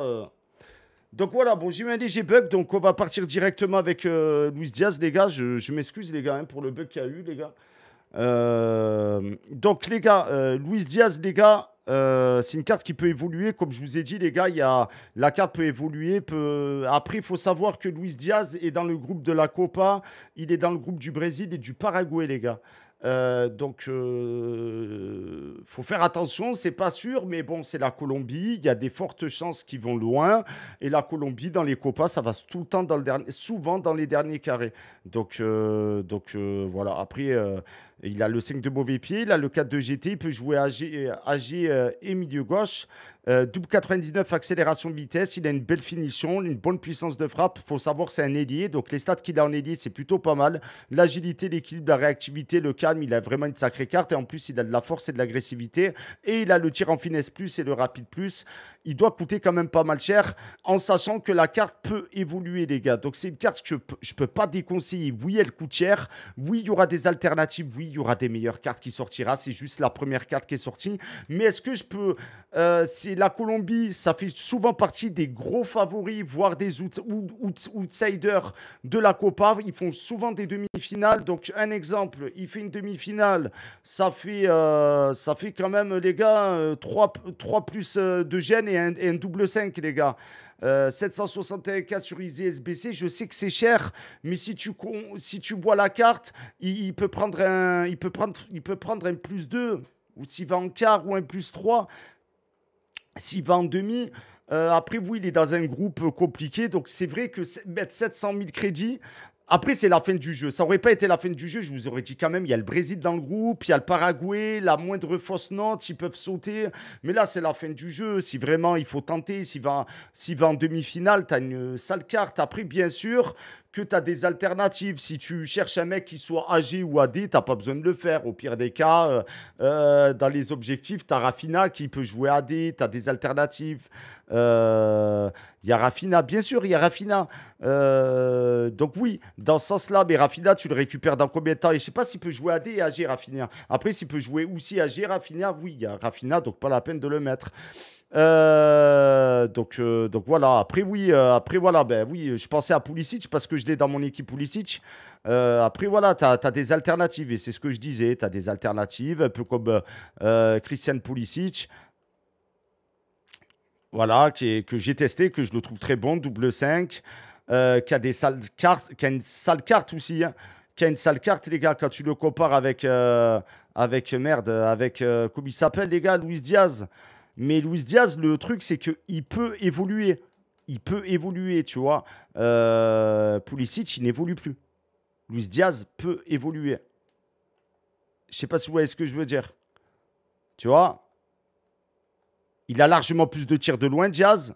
Euh, donc voilà, bon, j'ai eu un léger bug, donc on va partir directement avec euh, Luis Diaz, les gars. Je, m'excuse, les gars, hein, pour le bug qu'il y a eu, les gars. Euh, donc les gars, Luis Diaz, les gars, c'est une carte qui peut évoluer. Comme je vous ai dit, les gars, la carte peut évoluer. Après, il faut savoir que Luis Diaz est dans le groupe de la Copa, il est dans le groupe du Brésil et du Paraguay, les gars. Euh, donc, euh, faut faire attention, c'est pas sûr, mais bon, c'est la Colombie. Il y a des fortes chances qu'ils vont loin. Et la Colombie, dans les copas, ça va tout le temps dans le dernier, souvent dans les derniers carrés. Donc, euh, donc voilà. Après, il a le 5 de mauvais pied, il a le 4 de GT, il peut jouer AG, AG euh, euh, et milieu gauche. Euh, double 99 accélération de vitesse, il a une belle finition, une bonne puissance de frappe. Il faut savoir c'est un ailier, donc les stats qu'il a en ailier, c'est plutôt pas mal. L'agilité, l'équilibre, la réactivité, le calme, il a vraiment une sacrée carte. Et en plus, il a de la force et de l'agressivité. Et il a le tir en finesse plus et le rapide plus il doit coûter quand même pas mal cher, en sachant que la carte peut évoluer, les gars. Donc c'est une carte que je ne peux pas déconseiller. Oui, elle coûte cher. Oui, il y aura des alternatives. Oui, il y aura des meilleures cartes qui sortira. C'est juste la première carte qui est sortie. Mais est-ce que je peux... Euh, c'est la Colombie, ça fait souvent partie des gros favoris, voire des outsiders de la Copa. Ils font souvent des demi-finales. Donc un exemple, il fait une demi-finale. Ça, fait, euh, ça fait quand même, les gars, 3, euh, plus de gêne un, double 5, les gars. 761K euh, sur ISBC, je sais que c'est cher, mais si tu, si tu bois la carte, il, peut prendre un, il, peut prendre, il peut prendre un plus 2, ou s'il va en quart, ou un plus 3, s'il va en demi. Euh, après, vous il est dans un groupe compliqué, donc c'est vrai que mettre 700 000 crédits après, c'est la fin du jeu. Ça aurait pas été la fin du jeu, je vous aurais dit quand même, il y a le Brésil dans le groupe, il y a le Paraguay, la moindre fausse note, ils peuvent sauter. Mais là, c'est la fin du jeu. Si vraiment il faut tenter, s'il va, va en demi-finale, tu as une sale carte. Après, bien sûr, que tu as des alternatives. Si tu cherches un mec qui soit âgé ou AD, tu n'as pas besoin de le faire. Au pire des cas, euh, euh, dans les objectifs, tu as Rafina qui peut jouer AD, tu as des alternatives. Il euh, y a Rafina, bien sûr, il y a Rafina. donc oui, dans ce sens-là, mais Rafina, tu le récupères dans combien de temps Et je sais pas s'il peut jouer AD et AG Rafina. Après, s'il peut jouer aussi AG Rafina, oui, il y a Rafina, donc pas la peine de le mettre. Euh, donc, euh, donc voilà. Après, oui, euh, après, voilà. Ben oui, je pensais à Pulisic parce que je l'ai dans mon équipe Pulisic. après, voilà, tu as, des alternatives et c'est ce que je disais. Tu as des alternatives, un peu comme Christian Pulisic. Voilà, qui que j'ai testé, que je le trouve très bon, double 5, qui a des sales cartes, qui a une sale carte aussi, hein. qui a une sale carte, les gars, quand tu le compares avec, avec merde, avec, comment il s'appelle, les gars, Luis Diaz. Mais Luis Diaz, le truc, c'est qu'il peut évoluer. Il peut évoluer, tu vois. Euh, Pulisic, il n'évolue plus. Luis Diaz peut évoluer. Je sais pas si vous voyez ce que je veux dire. Tu vois Il a largement plus de tirs de loin, Diaz.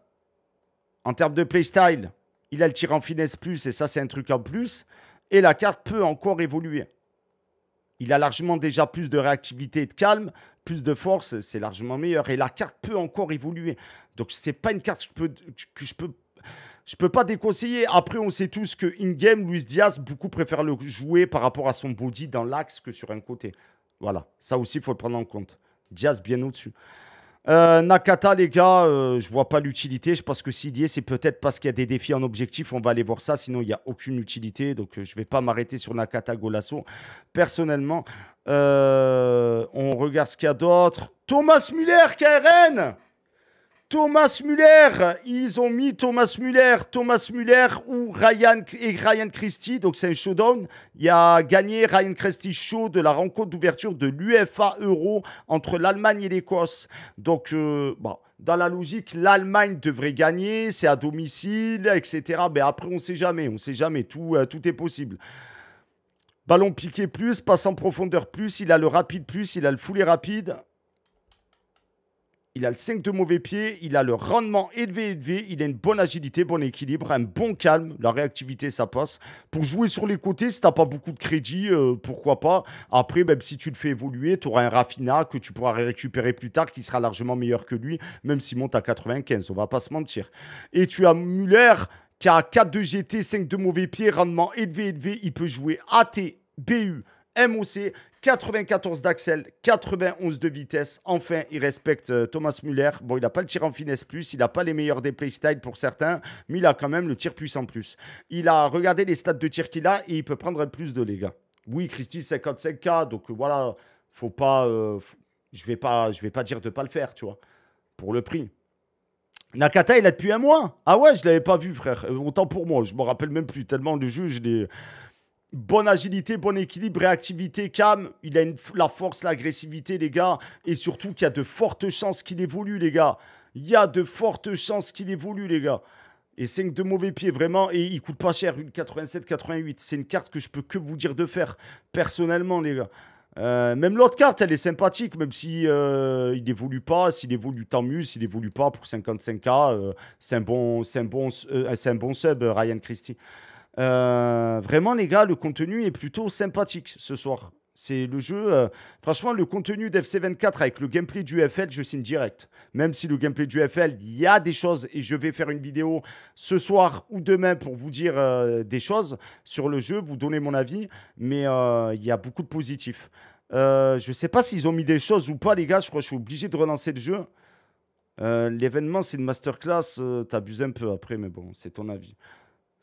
En termes de playstyle, il a le tir en finesse plus, et ça, c'est un truc en plus. Et la carte peut encore évoluer. Il a largement déjà plus de réactivité et de calme plus de force, c'est largement meilleur. Et la carte peut encore évoluer. Donc, ce n'est pas une carte que je peux, que je peux je peux pas déconseiller. Après, on sait tous que in-game, Luis Diaz, beaucoup préfère le jouer par rapport à son body dans l'axe que sur un côté. Voilà, ça aussi, il faut le prendre en compte. Diaz bien au-dessus. Euh, Nakata, les gars, euh, je vois pas l'utilité. Je pense que s'il y est, c'est peut-être parce qu'il y a des défis en objectif. On va aller voir ça. Sinon, il n'y a aucune utilité. Donc, je euh, je vais pas m'arrêter sur Nakata Golasso. Personnellement, on regarde ce qu'il y a d'autre. Thomas Muller, KRN Thomas Müller, ils ont mis Thomas Müller, Thomas Muller ou Ryan et Ryan Christie, donc c'est un showdown. Il a gagné Ryan Christie show de la rencontre d'ouverture de l'UFA Euro entre l'Allemagne et l'Écosse. Donc euh, dans la logique, l'Allemagne devrait gagner, c'est à domicile, etc. Mais après, on ne sait jamais, on ne sait jamais, tout, euh, tout est possible. Ballon piqué plus, passe en profondeur plus, il a le rapide plus, il a le foulé rapide. Il a le 5 de mauvais pieds, il a le rendement élevé, élevé, il a une bonne agilité, bon équilibre, un bon calme, la réactivité, ça passe. Pour jouer sur les côtés, si t'as pas beaucoup de crédit, euh, pourquoi pas. Après, même si tu le fais évoluer, tu auras un raffinat que tu pourras récupérer plus tard, qui sera largement meilleur que lui, même s'il monte à 95, on va pas se mentir. Et tu as Muller, qui a 4 de GT, 5 de mauvais pieds, rendement élevé, élevé, il peut jouer AT, BU, MOC, 94 d'axel, 91 de vitesse. Enfin, il respecte euh, Thomas Muller. Bon, il n'a pas le tir en finesse plus, il n'a pas les meilleurs des playstyles pour certains, mais il a quand même le tir puissant plus. Il a regardé les stats de tir qu'il a et il peut prendre plus de les gars. Oui, Christy 55K, donc euh, voilà, faut pas, euh, je vais pas, je vais pas dire de pas le faire, tu vois, pour le prix. Nakata, il a depuis un mois. Ah ouais, je l'avais pas vu, frère. Autant pour moi, je me rappelle même plus tellement le jeu, je l'ai, bonne agilité, bon équilibre, réactivité, calme. Il a la force, l'agressivité, les gars. Et surtout qu'il y a de fortes chances qu'il évolue, les gars. Il y a de fortes chances qu'il évolue, les gars. Et 5 de mauvais pieds, vraiment. Et il coûte pas cher, une 87-88. C'est une carte que je peux que vous dire de faire, personnellement, les gars. Euh, même l'autre carte, elle est sympathique, même si euh, il n'évolue pas. S'il évolue, tant mieux. S'il évolue pas pour 55K, euh, c'est un bon, un bon, c'est un bon sub, Ryan Christie. Euh, vraiment, les gars, le contenu est plutôt sympathique ce soir. C'est le jeu. Euh, franchement, le contenu d'FC24 avec le gameplay du FL, je signe direct. Même si le gameplay du FL, il y a des choses et je vais faire une vidéo ce soir ou demain pour vous dire euh, des choses sur le jeu, vous donner mon avis. Mais il y a beaucoup de positifs. je sais pas s'ils ont mis des choses ou pas, les gars. Je crois que je suis obligé de relancer le jeu. L'événement, c'est une masterclass. T'abuses un peu après, mais bon, c'est ton avis.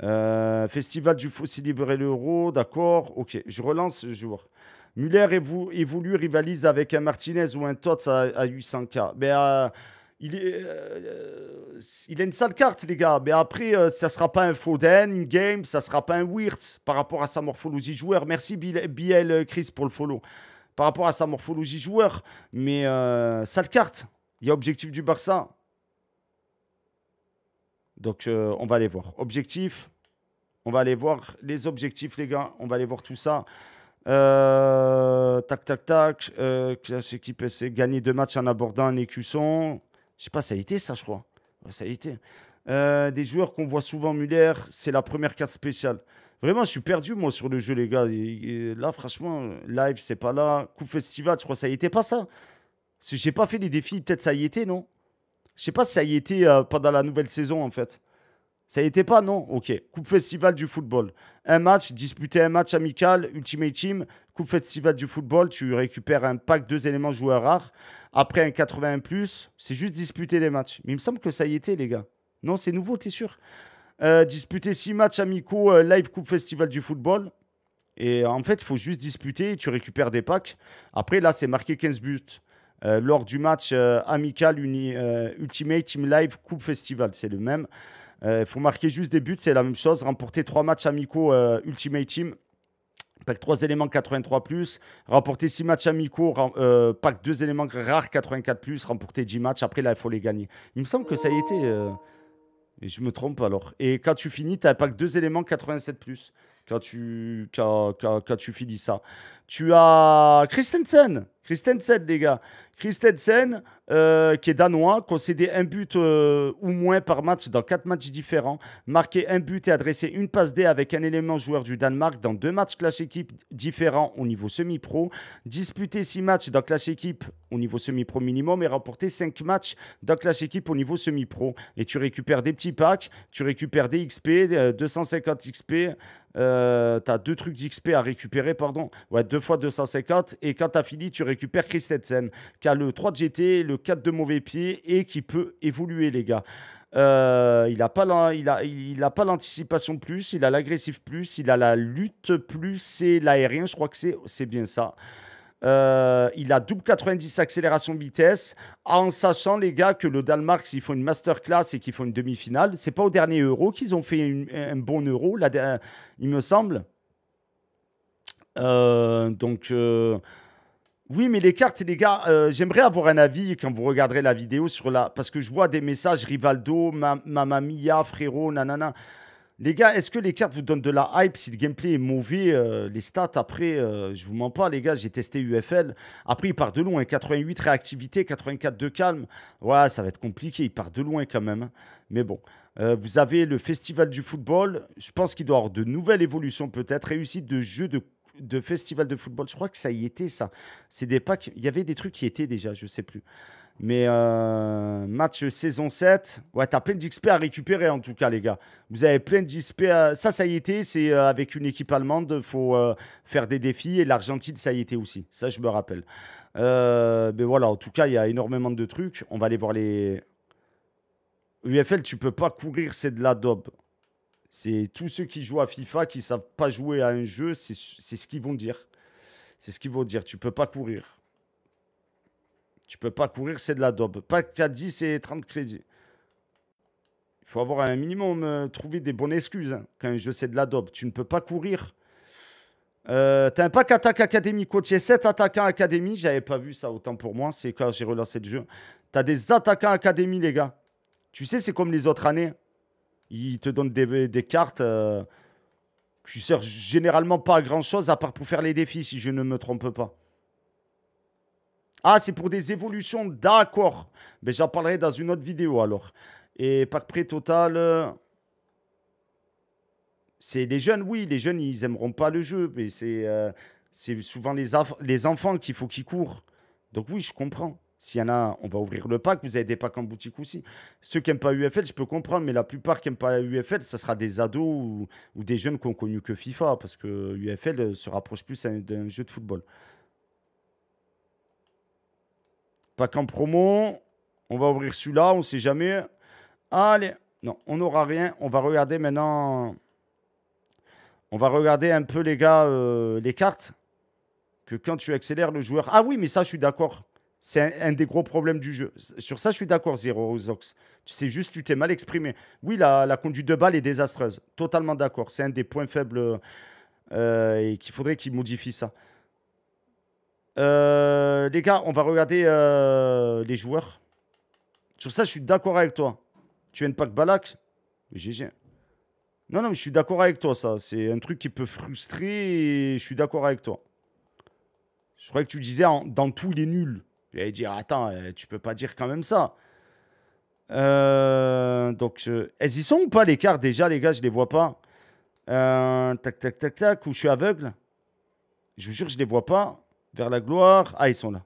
Euh, Festival du faut célébrer l'euro, d'accord. Ok, je relance ce jour. Muller vous évolue, rivalise avec un Martinez ou un Tots à, 800K. Mais ben, euh, euh, il, a une sale carte, les gars. Mais ben, après, ça sera pas un Foden in-game, ça sera pas un Wirtz par rapport à sa morphologie joueur. Merci, Biel Chris, pour le follow. Par rapport à sa morphologie joueur, mais sale carte. Il y a objectif du Barça. Donc, euh, on va aller voir. Objectif, on va aller voir les objectifs, les gars. On va aller voir tout ça. Euh, tac, tac, tac. Euh, qui équipe c'est gagner deux matchs en abordant un écusson. Je sais pas, ça a été ça, je crois. ça a été. Euh, des joueurs qu'on voit souvent Muller, c'est la première carte spéciale. Vraiment, je suis perdu, moi, sur le jeu, les gars. là, franchement, live, c'est pas là. Coup festival, je crois que ça a été pas ça. Si J'ai pas fait les défis, peut-être ça y était, non je sais pas si ça y était euh, pendant la nouvelle saison, en fait. Ça y était pas, non Ok. Coupe Festival du football. Un match, disputer un match amical, Ultimate Team, Coupe Festival du football, tu récupères un pack deux éléments joueurs rares. Après un 81 plus, c'est juste disputer des matchs. Mais il me semble que ça y était, les gars. Non, c'est nouveau, t'es sûr euh, Disputer six matchs amicaux, euh, live Coupe Festival du football. Et en fait, il faut juste disputer, tu récupères des packs. Après, là, c'est marqué 15 buts. Euh, lors du match euh, amical euh, Ultimate Team Live Coupe Festival. C'est le même. Il faut marquer juste des buts, c'est la même chose. Remporter trois matchs amicaux Ultimate Team. Pack 3 éléments 83+, plus, remporter 6 matchs amicaux, pack 2 éléments rares 84+, plus, remporter 10 matchs, après là il faut les gagner. Il me semble que ça a été je me trompe alors. Et quand tu finis, tu as pack 2 éléments 87 Quand tu, quand tu finis ça. Tu as Christensen. Christensen, les gars. Christensen, euh, qui est danois, concédé un but euh, ou moins par match dans quatre matchs différents, marqué un but et adressé une passe D avec un élément joueur du Danemark dans deux matchs Clash équipe différents au niveau semi-pro, disputé six matchs dans Clash équipe au niveau semi-pro minimum et remporté cinq matchs dans Clash équipe au niveau semi-pro. Et tu récupères des petits packs, tu récupères des XP, 250 XP. Euh, t'as deux trucs d'XP à récupérer, pardon. Ouais, deux fois 250. Et quand t'as fini, tu récupères Christensen, qui a le 3 de GT, le 4 de mauvais pied et qui peut évoluer, les gars. Euh, il n'a pas l'anticipation il a, il plus, il a l'agressif plus, il a la lutte plus C'est l'aérien, je crois que c'est bien ça. Euh, il a double 90 accélération vitesse. En sachant, les gars, que le Danemark, S'il font une masterclass et qu'ils font une demi-finale, c'est pas au dernier euro qu'ils ont fait un bon euro, là, il me semble. Euh, donc. Euh, oui, mais les cartes, les gars, j'aimerais avoir un avis quand vous regarderez la vidéo sur la. Parce que je vois des messages Rivaldo, ma, Mamma Mia, frérot, nanana. Les gars, est-ce que les cartes vous donnent de la hype si le gameplay est mauvais euh, Les stats, après, euh, je vous mens pas, les gars, j'ai testé UFL. Après, il part de loin, 88 réactivité, 84 de calme. Ouais, ça va être compliqué, il part de loin quand même. Hein. Mais bon, euh, vous avez le festival du football. Je pense qu'il doit y avoir de nouvelles évolutions peut-être. Réussite de jeu de, de festival de football. Je crois que ça y était, ça. C'est des packs. Il y avait des trucs qui étaient déjà, je sais plus. Mais euh, match saison 7, ouais, t'as plein d'XP à récupérer en tout cas, les gars. Vous avez plein d'XP. Ça, ça y était, c'est euh, avec une équipe allemande, faut euh, faire des défis. Et l'Argentine, ça y était aussi. Ça, je me rappelle. mais ben voilà, en tout cas, il y a énormément de trucs. On va aller voir les. UFL, tu peux pas courir, c'est de la dope C'est tous ceux qui jouent à FIFA, qui savent pas jouer à un jeu, c'est ce qu'ils vont dire. C'est ce qu'ils vont dire. Tu peux pas courir. Tu peux pas courir, c'est de la daube. Pas 4-10, et 30 crédits. Il faut avoir un minimum, euh, trouver des bonnes excuses hein. quand un jeu c'est de la daube. Tu ne peux pas courir. Euh, t'as un pack attaque académie côtier, 7 attaquants académie. J'avais pas vu ça autant pour moi, c'est quand j'ai relancé le jeu. T'as des attaquants académie, les gars. Tu sais, c'est comme les autres années. Ils te donnent des, cartes euh. Tu ne généralement pas à grand chose à part pour faire les défis, si je ne me trompe pas. Ah, c'est pour des évolutions, d'accord. Mais ben, j'en parlerai dans une autre vidéo alors. Et pack prêt total. Euh, c'est les jeunes, oui, les jeunes, ils aimeront pas le jeu, mais c'est euh, souvent les, les enfants qu'il faut qu'ils courent. Donc oui, je comprends. S'il y en a, on va ouvrir le pack. Vous avez des packs en boutique aussi. Ceux qui n'aiment pas UFL, je peux comprendre, mais la plupart qui n'aiment pas UFL, ça sera des ados ou, des jeunes qui ont connu que FIFA, parce que UFL euh, se rapproche plus d'un jeu de football. Pas en promo. On va ouvrir celui-là, on ne sait jamais. Allez, non, on n'aura rien. On va regarder maintenant. On va regarder un peu, les gars, euh, les cartes. Que quand tu accélères le joueur. Ah oui, mais ça, je suis d'accord. C'est un, des gros problèmes du jeu. Sur ça, je suis d'accord, Zero Rosox. Tu sais juste, tu t'es mal exprimé. Oui, la, la, conduite de balle est désastreuse. Totalement d'accord. C'est un des points faibles euh, et qu'il faudrait qu'il modifie ça. Euh, les gars, on va regarder euh, les joueurs. Sur ça, je suis d'accord avec toi. Tu aimes pas que Balak GG. Non, non, je suis d'accord avec toi, ça. C'est un truc qui peut frustrer je suis d'accord avec toi. Je croyais que tu disais dans tout, il est nul. J'allais dire, attends, euh, tu peux pas dire quand même ça. donc, elles y sont ou pas les cartes déjà, les gars Je les vois pas. tac, tac, tac, tac, ou je suis aveugle. Je vous jure, je les vois pas vers la gloire. Ah, ils sont là.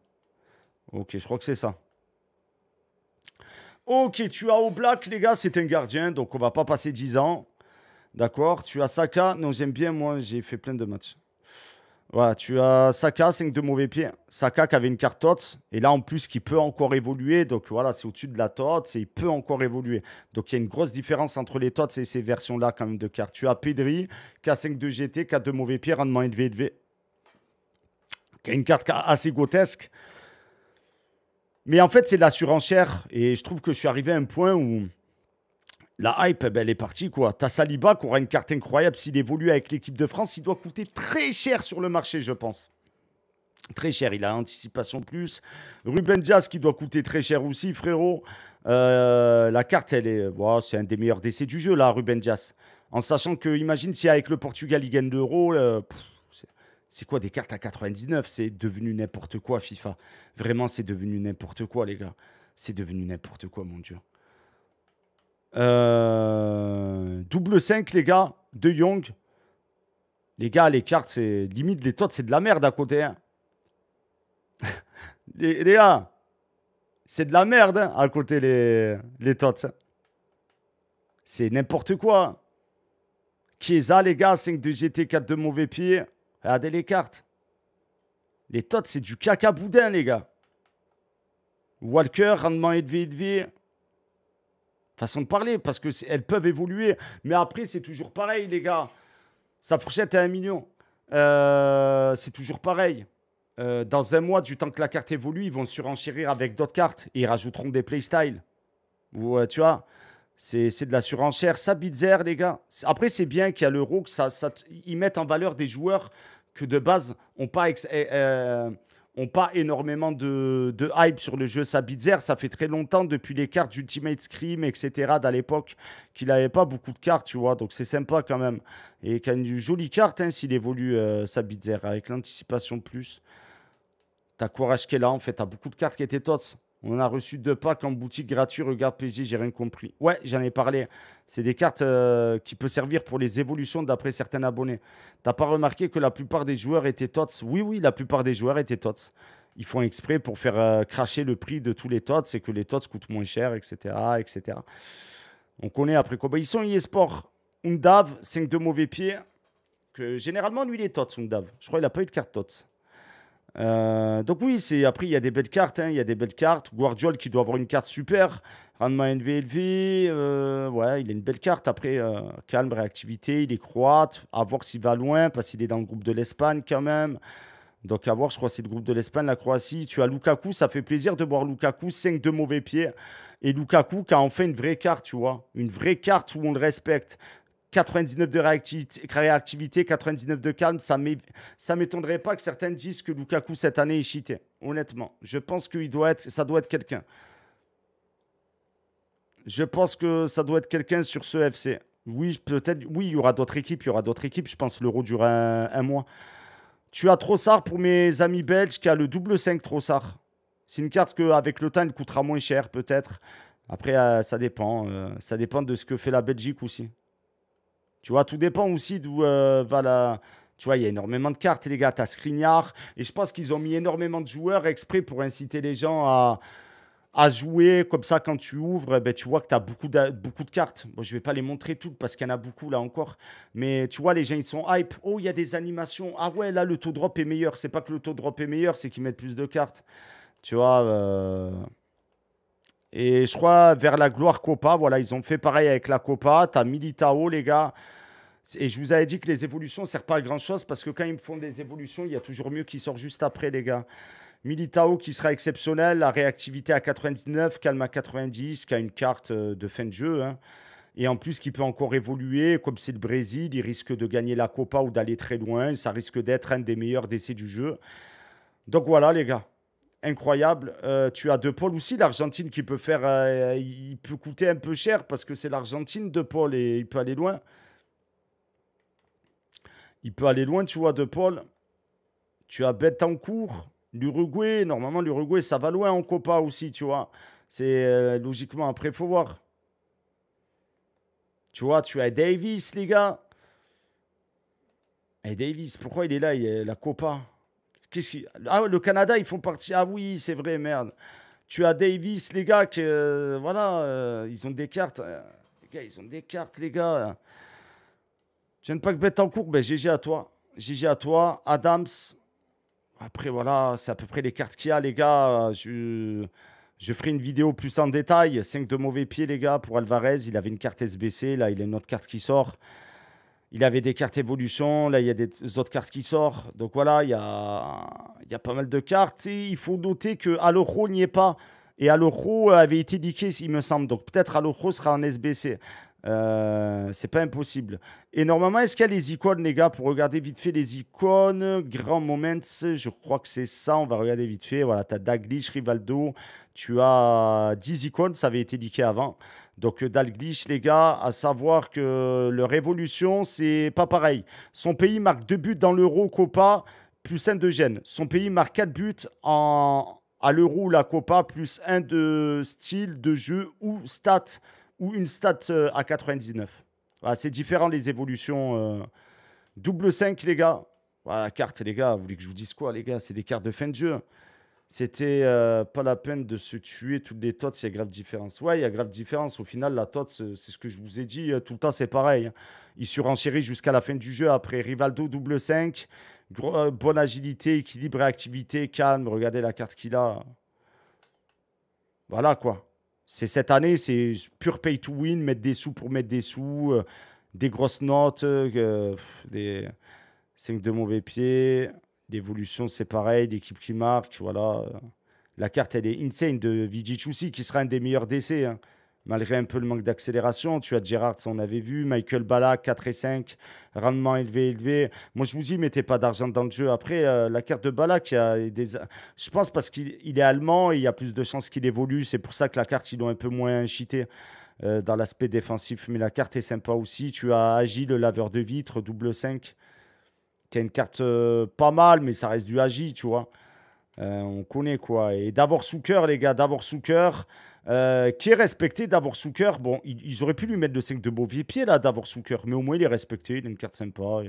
Ok, je crois que c'est ça. Ok, tu as Oblak, les gars, c'est un gardien, donc on va pas passer 10 ans. D'accord Tu as Saka. Non, j'aime bien, moi, j'ai fait plein de matchs. Voilà, tu as Saka, 5 de mauvais pieds. Saka qui avait une carte TOTS. Et là, en plus, qui peut encore évoluer. Donc voilà, c'est au-dessus de la TOTS et il peut encore évoluer. Donc il y a une grosse différence entre les TOTS et ces versions-là, quand même, de cartes. Tu as Pedri, k 5 de GT, qui de mauvais pieds, rendement élevé, élevé qui a une carte assez grotesque. Mais en fait, c'est de la surenchère. Et je trouve que je suis arrivé à un point où la hype, eh ben, elle est partie. quoi. T'as Saliba qui aura une carte incroyable. S'il évolue avec l'équipe de France, il doit coûter très cher sur le marché, je pense. Très cher, il a anticipation plus. Ruben Dias, qui doit coûter très cher aussi, frérot. Euh, la carte, elle est. c'est un des meilleurs décès du jeu, là, Ruben Dias. En sachant que, imagine si avec le Portugal, il gagne l'euro. Euh, c'est quoi des cartes à 99 C'est devenu n'importe quoi, FIFA. Vraiment, c'est devenu n'importe quoi, les gars. C'est devenu n'importe quoi, mon Dieu. Euh, double 5, les gars, de Young. Les gars, les cartes, c'est limite, les tots, c'est de la merde à côté. Hein. les, gars, c'est de la merde hein, à côté, les, les tots. Hein. C'est n'importe quoi. Kiesa, les gars, 5 de GT, 4 de mauvais pieds. Regardez les cartes. Les totes, c'est du caca boudin, les gars. Walker, rendement de vie. Façon de parler, parce qu'elles peuvent évoluer. Mais après, c'est toujours pareil, les gars. Sa fourchette est à 1 million. Euh, c'est toujours pareil. Euh, dans un mois, du temps que la carte évolue, ils vont surenchérir avec d'autres cartes et ils rajouteront des playstyles. Ou euh, tu vois, c'est de la surenchère. Ça, bizarre, les gars. Après, c'est bien qu'il y a l'euro, que ça, ils mettent en valeur des joueurs que de base on pas, eh, eh, ont pas énormément de, hype sur le jeu Sabitzer. Ça fait très longtemps depuis les cartes Ultimate Scream, etc. d'à l'époque qu'il n'avait pas beaucoup de cartes, tu vois. Donc c'est sympa quand même. Et quand a une jolie carte hein, s'il évolue euh, Sabitzer avec l'anticipation plus. T'as Courage qui est là en fait. T'as beaucoup de cartes qui étaient totes. On a reçu deux packs en boutique gratuite. Regarde PG, j'ai rien compris. Ouais, j'en ai parlé. C'est des cartes euh, qui peuvent servir pour les évolutions d'après certains abonnés. T'as pas remarqué que la plupart des joueurs étaient TOTS Oui, oui, la plupart des joueurs étaient TOTS. Ils font exprès pour faire euh, cracher le prix de tous les TOTS et que les TOTS coûtent moins cher, etc. etc. On connaît après quoi bah, Ils sont e Undav, 5 de mauvais pieds. Que, généralement, lui, il est TOTS, Undav. Je crois qu'il n'a pas eu de carte TOTS. Euh, donc oui, c'est après il y a des belles cartes, hein. il y a des belles cartes. Guardiola qui doit avoir une carte super, rendement NVLV euh, ouais, il a une belle carte. Après euh, calme, réactivité, il est croate, à voir s'il va loin parce qu'il est dans le groupe de l'Espagne quand même. Donc à voir, je crois c'est le groupe de l'Espagne, la Croatie. Tu as Lukaku, ça fait plaisir de voir Lukaku, 5 de mauvais pieds. Et Lukaku qui a enfin une vraie carte, tu vois. Une vraie carte où on le respecte. 99 de réactivité, 99 de calme, ça m'étonnerait pas que certains disent que Lukaku cette année est cheaté. Honnêtement, je pense que doit ça doit être quelqu'un. Je pense que ça doit être quelqu'un sur ce FC. Oui, peut-être. Oui, il y aura d'autres équipes. Il y aura d'autres équipes. Je pense que l'euro durera un, mois. Tu as Trossard pour mes amis belges qui a le double 5 Trossard. C'est une carte qu'avec le temps, elle coûtera moins cher, peut-être. Après, euh, ça dépend. Euh, ça dépend de ce que fait la Belgique aussi. Tu vois, tout dépend aussi d'où euh, va la. Tu vois, il y a énormément de cartes, les gars. T'as Skriniar. Et je pense qu'ils ont mis énormément de joueurs exprès pour inciter les gens à, à jouer. Comme ça, quand tu ouvres, eh ben, tu vois que tu as beaucoup de, beaucoup de cartes. Bon, je vais pas les montrer toutes parce qu'il y en a beaucoup là encore. Mais tu vois, les gens, ils sont hype. Oh, il y a des animations. Ah ouais, là, le taux drop est meilleur. C'est pas que le taux drop est meilleur, c'est qu'ils mettent plus de cartes. Tu vois. Euh, et je crois vers la gloire Copa, voilà, ils ont fait pareil avec la Copa. Tu Militao, les gars. Et je vous avais dit que les évolutions ne servent pas à grand chose parce que quand ils font des évolutions, il y a toujours mieux qui sort juste après, les gars. Militao qui sera exceptionnel, la réactivité à 99, calme à 90, qui a une carte euh, de fin de jeu. Hein. Et en plus, qui peut encore évoluer, comme c'est le Brésil, il risque de gagner la Copa ou d'aller très loin. Ça risque d'être un des meilleurs décès du jeu. Donc voilà, les gars incroyable. Euh, tu as De Paul aussi, l'Argentine qui peut faire. Euh, il peut coûter un peu cher parce que c'est l'Argentine, De Paul, et il peut aller loin. Il peut aller loin, tu vois, De Paul. Tu as Betancourt, l'Uruguay. Normalement, l'Uruguay, ça va loin en Copa aussi, tu vois. C'est euh, logiquement après, il faut voir. Tu vois, tu as Davis, les gars. Et eh, Davis, pourquoi il est là il est La Copa. Qu'est-ce Ah, le Canada, ils font partie. Ah oui, c'est vrai, merde. Tu as Davis, les gars, qui, euh, voilà, euh, ils ont des cartes. Euh, les gars, ils ont des cartes, les gars. Tu n'aimes pas que bête en cours, ben, GG à toi. GG à toi. Adams. Après, voilà, c'est à peu près les cartes qu'il y a, les gars. Je... Je ferai une vidéo plus en détail. 5 de mauvais pieds, les gars, pour Alvarez. Il avait une carte SBC. Là, il a une autre carte qui sort. Il avait des cartes évolution, là il y a des autres cartes qui sortent. Donc voilà, il y a, il y a pas mal de cartes. Et il faut noter que Alojo n'y est pas. Et Alojo avait été niqué, il me semble. Donc peut-être Alojo sera en SBC. Euh, c'est pas impossible. Et normalement, est-ce qu'il y a les icônes, les gars, pour regarder vite fait les icônes Grand Moments, je crois que c'est ça. On va regarder vite fait. Voilà, tu as Rivaldo. Tu as 10 icônes, ça avait été leaké avant. Donc euh, Dalglish, les gars, à savoir que leur évolution, c'est pas pareil. Son pays marque 2 buts dans l'Euro Copa, plus 1 de Gênes. Son pays marque 4 buts en, à l'Euro ou la Copa, plus 1 de style de jeu ou stats ou une stat euh, à 99. c'est différent les évolutions. Euh, double 5, les gars. la carte, les gars. Vous voulez que je vous dise quoi, les gars C'est des cartes de fin de jeu. C'était euh, pas la peine de se tuer toutes les tots. Il y a grave différence. Ouais, il y a grave différence. Au final, la tots, c'est ce que je vous ai dit. Tout le temps, c'est pareil. Hein. Il surenchérit jusqu'à la fin du jeu. Après, Rivaldo, double 5. bonne agilité, équilibre et activité. Calme. Regardez la carte qu'il a. Voilà, quoi. C'est cette année, c'est pure pay to win, mettre des sous pour mettre des sous, euh, des grosses notes, euh, des 5 de mauvais pieds, l'évolution c'est pareil, l'équipe qui marque, voilà. La carte elle est insane de Vidic aussi, qui sera un des meilleurs décès. Hein malgré un peu le manque d'accélération. Tu as Gerrard, on avait vu, Michael Bala, 4 et 5, rendement élevé, élevé. Moi, je vous dis, mettez pas d'argent dans le jeu. Après, euh, la carte de Bala, qui a des... je pense parce qu'il est allemand, il y a plus de chances qu'il évolue. C'est pour ça que la carte, ils l'ont un peu moins cheatée. Euh, dans l'aspect défensif, mais la carte est sympa aussi. Tu as Agi, le laveur de vitre, double 5, qui a une carte euh, pas mal, mais ça reste du Agi, tu vois. on connaît quoi. Et d'abord cœur, les gars, d'abord cœur. Euh, qui est respecté. sous cœur bon, ils, auraient pu lui mettre le 5 de mauvais pied là, sous cœur mais au moins il est respecté, il a une carte sympa.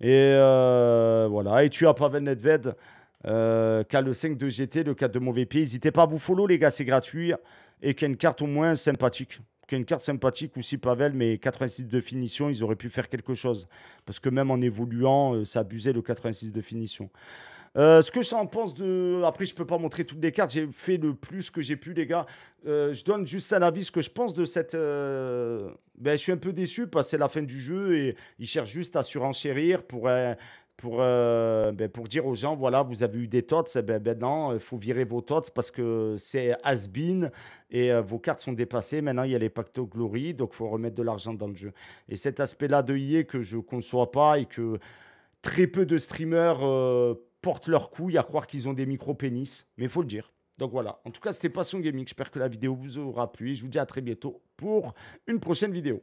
Et, euh, voilà, et tu as Pavel Nedved, euh, qui a le 5 de GT, le 4 de mauvais pied. N'hésitez pas à vous follow, les gars, c'est gratuit. Et qui a une carte au moins sympathique. Qui a une carte sympathique aussi, Pavel, mais 86 de finition, ils auraient pu faire quelque chose. Parce que même en évoluant, ça abusait le 86 de finition. Euh, ce que j'en pense de. Après, je peux pas montrer toutes les cartes. J'ai fait le plus que j'ai pu, les gars. Euh, je donne juste un avis ce que je pense de cette. Euh, ben, je suis un peu déçu parce que c'est la fin du jeu et ils cherchent juste à surenchérir pour. Pour, ben, pour dire aux gens, voilà, vous avez eu des tots, eh ben, ben, non, il faut virer vos tots parce que c'est has-been et vos cartes sont dépassées. Maintenant, il y a les pacto glory, donc il faut remettre de l'argent dans le jeu. Et cet aspect-là de IE que je ne conçois pas et que très peu de streamers portent leur couilles à croire qu'ils ont des micro-pénis, mais faut le dire. Donc voilà, en tout cas, c'était Passion Gaming. J'espère que la vidéo vous aura plu. Je vous dis à très bientôt pour une prochaine vidéo.